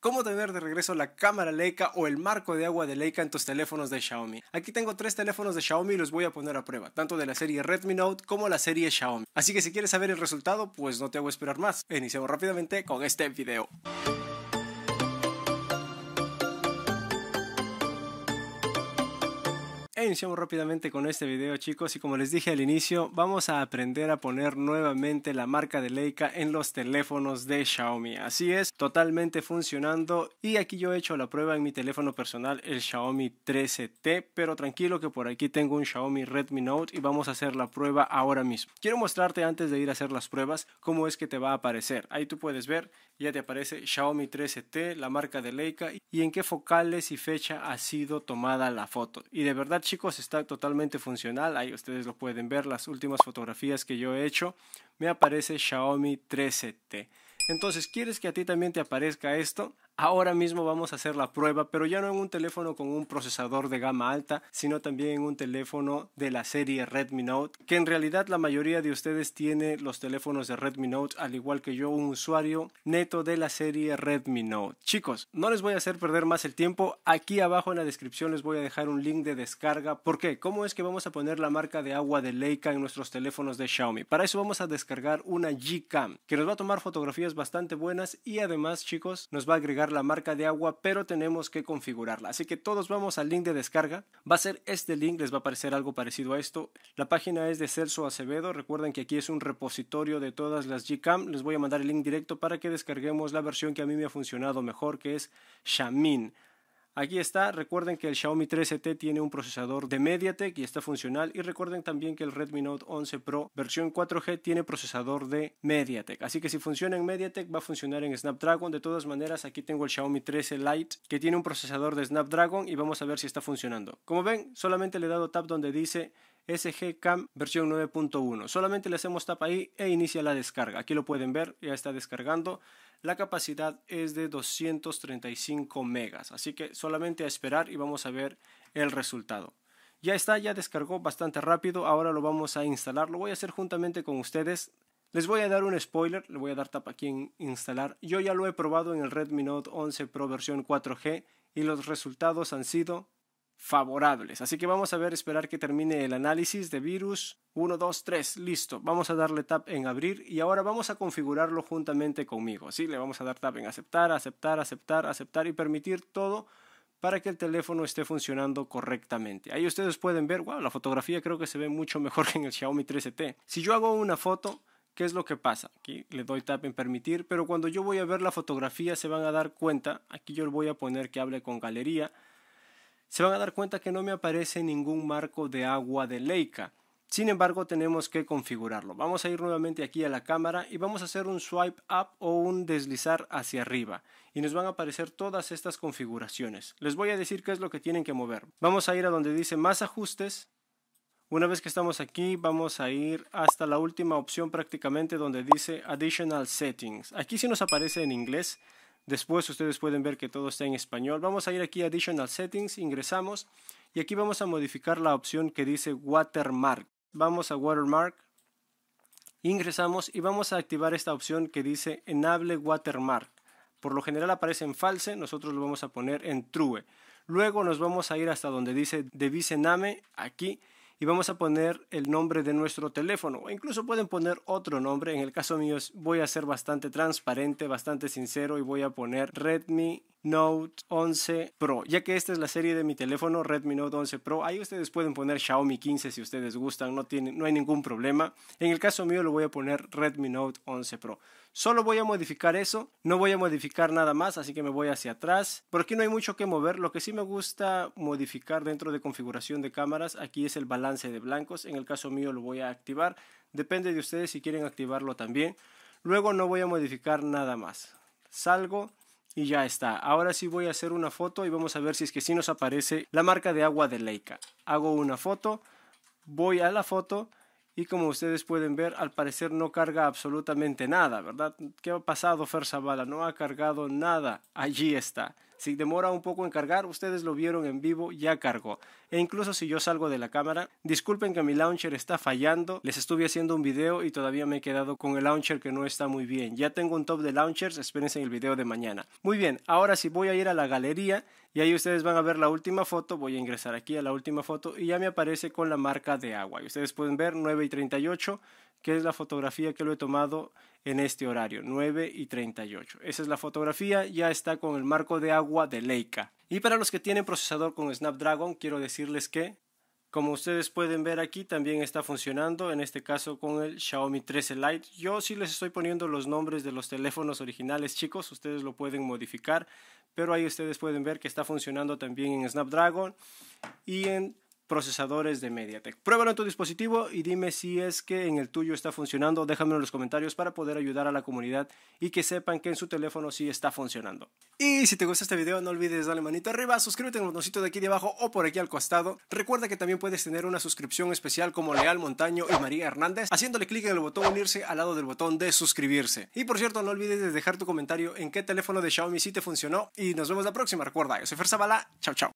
cómo tener de regreso la cámara Leica o el marco de agua de Leica en tus teléfonos de Xiaomi. Aquí tengo tres teléfonos de Xiaomi y los voy a poner a prueba, tanto de la serie Redmi Note como la serie Xiaomi. Así que si quieres saber el resultado, pues no te hago esperar más. Iniciamos rápidamente con este video. iniciamos rápidamente con este video chicos y como les dije al inicio vamos a aprender a poner nuevamente la marca de Leica en los teléfonos de Xiaomi así es totalmente funcionando y aquí yo he hecho la prueba en mi teléfono personal el Xiaomi 13T pero tranquilo que por aquí tengo un Xiaomi Redmi Note y vamos a hacer la prueba ahora mismo quiero mostrarte antes de ir a hacer las pruebas cómo es que te va a aparecer ahí tú puedes ver ya te aparece Xiaomi 13T la marca de Leica y en qué focales y fecha ha sido tomada la foto y de verdad chicos, está totalmente funcional. Ahí ustedes lo pueden ver, las últimas fotografías que yo he hecho, me aparece Xiaomi 13T. Entonces, ¿quieres que a ti también te aparezca esto? Ahora mismo vamos a hacer la prueba, pero ya no en un teléfono con un procesador de gama alta, sino también en un teléfono de la serie Redmi Note, que en realidad la mayoría de ustedes tiene los teléfonos de Redmi Note, al igual que yo, un usuario neto de la serie Redmi Note. Chicos, no les voy a hacer perder más el tiempo. Aquí abajo en la descripción les voy a dejar un link de descarga. ¿Por qué? ¿Cómo es que vamos a poner la marca de agua de Leica en nuestros teléfonos de Xiaomi? Para eso vamos a descargar una G Cam, que nos va a tomar fotografías bastante buenas y además, chicos, nos va a agregar la marca de agua, pero tenemos que configurarla. Así que todos vamos al link de descarga. Va a ser este link, les va a aparecer algo parecido a esto. La página es de Celso Acevedo. Recuerden que aquí es un repositorio de todas las Gcam. Les voy a mandar el link directo para que descarguemos la versión que a mí me ha funcionado mejor, que es Shamin. Aquí está, recuerden que el Xiaomi 13 e t tiene un procesador de MediaTek y está funcional y recuerden también que el Redmi Note 11 Pro versión 4G tiene procesador de MediaTek, así que si funciona en MediaTek va a funcionar en Snapdragon, de todas maneras aquí tengo el Xiaomi 13 Lite que tiene un procesador de Snapdragon y vamos a ver si está funcionando. Como ven, solamente le he dado tap donde dice Cam versión 9.1, solamente le hacemos tap ahí e inicia la descarga, aquí lo pueden ver, ya está descargando. La capacidad es de 235 megas, así que solamente a esperar y vamos a ver el resultado. Ya está, ya descargó bastante rápido, ahora lo vamos a instalar, lo voy a hacer juntamente con ustedes. Les voy a dar un spoiler, le voy a dar tap aquí en instalar. Yo ya lo he probado en el Redmi Note 11 Pro versión 4G y los resultados han sido favorables. Así que vamos a ver, esperar que termine el análisis de virus 1, 2, 3, listo. Vamos a darle tap en abrir y ahora vamos a configurarlo juntamente conmigo. ¿sí? Le vamos a dar tap en aceptar, aceptar, aceptar, aceptar y permitir todo para que el teléfono esté funcionando correctamente. Ahí ustedes pueden ver, wow, la fotografía creo que se ve mucho mejor que en el Xiaomi 13T. Si yo hago una foto, ¿Qué es lo que pasa? Aquí le doy tap en permitir, pero cuando yo voy a ver la fotografía se van a dar cuenta, aquí yo voy a poner que hable con galería, se van a dar cuenta que no me aparece ningún marco de agua de Leica. Sin embargo, tenemos que configurarlo. Vamos a ir nuevamente aquí a la cámara y vamos a hacer un swipe up o un deslizar hacia arriba. Y nos van a aparecer todas estas configuraciones. Les voy a decir qué es lo que tienen que mover. Vamos a ir a donde dice más ajustes. Una vez que estamos aquí, vamos a ir hasta la última opción prácticamente donde dice Additional Settings. Aquí sí nos aparece en inglés, Después ustedes pueden ver que todo está en español. Vamos a ir aquí a Additional Settings, ingresamos y aquí vamos a modificar la opción que dice Watermark. Vamos a Watermark, ingresamos y vamos a activar esta opción que dice Enable Watermark. Por lo general aparece en false, nosotros lo vamos a poner en true. Luego nos vamos a ir hasta donde dice Device Name, aquí y vamos a poner el nombre de nuestro teléfono o incluso pueden poner otro nombre. En el caso mío voy a ser bastante transparente, bastante sincero y voy a poner Redmi Note 11 Pro, ya que esta es la serie de mi teléfono Redmi Note 11 Pro, ahí ustedes pueden poner Xiaomi 15 si ustedes gustan, no, no hay ningún problema. En el caso mío lo voy a poner Redmi Note 11 Pro. Solo voy a modificar eso, no voy a modificar nada más, así que me voy hacia atrás. Por aquí no hay mucho que mover, lo que sí me gusta modificar dentro de configuración de cámaras, aquí es el balance de blancos, en el caso mío lo voy a activar, depende de ustedes si quieren activarlo también. Luego no voy a modificar nada más. Salgo, y ya está. Ahora sí voy a hacer una foto y vamos a ver si es que sí nos aparece la marca de agua de Leica. Hago una foto, voy a la foto y como ustedes pueden ver, al parecer no carga absolutamente nada, ¿verdad? ¿Qué ha pasado, Fer Zavala? No ha cargado nada. Allí está. Si demora un poco en cargar, ustedes lo vieron en vivo, ya cargó. E incluso si yo salgo de la cámara, disculpen que mi launcher está fallando, les estuve haciendo un video y todavía me he quedado con el launcher que no está muy bien. Ya tengo un top de launchers, espérense en el video de mañana. Muy bien, ahora si voy a ir a la galería y ahí ustedes van a ver la última foto, voy a ingresar aquí a la última foto y ya me aparece con la marca de agua. Y ustedes pueden ver 9 y 38, que es la fotografía que lo he tomado en este horario, 9 y 38. Esa es la fotografía, ya está con el marco de agua de Leica. Y para los que tienen procesador con Snapdragon, quiero decirles que, como ustedes pueden ver aquí, también está funcionando, en este caso con el Xiaomi 13 Lite. Yo sí les estoy poniendo los nombres de los teléfonos originales, chicos, ustedes lo pueden modificar, pero ahí ustedes pueden ver que está funcionando también en Snapdragon y en procesadores de MediaTek. Pruébalo en tu dispositivo y dime si es que en el tuyo está funcionando. Déjamelo en los comentarios para poder ayudar a la comunidad y que sepan que en su teléfono sí está funcionando. Y si te gusta este video, no olvides darle manito arriba, suscríbete en el botoncito de aquí de abajo o por aquí al costado. Recuerda que también puedes tener una suscripción especial como Leal Montaño y María Hernández, haciéndole clic en el botón unirse al lado del botón de suscribirse. Y por cierto, no olvides dejar tu comentario en qué teléfono de Xiaomi sí te funcionó y nos vemos la próxima. Recuerda, yo soy Fer Zavala, chao chao.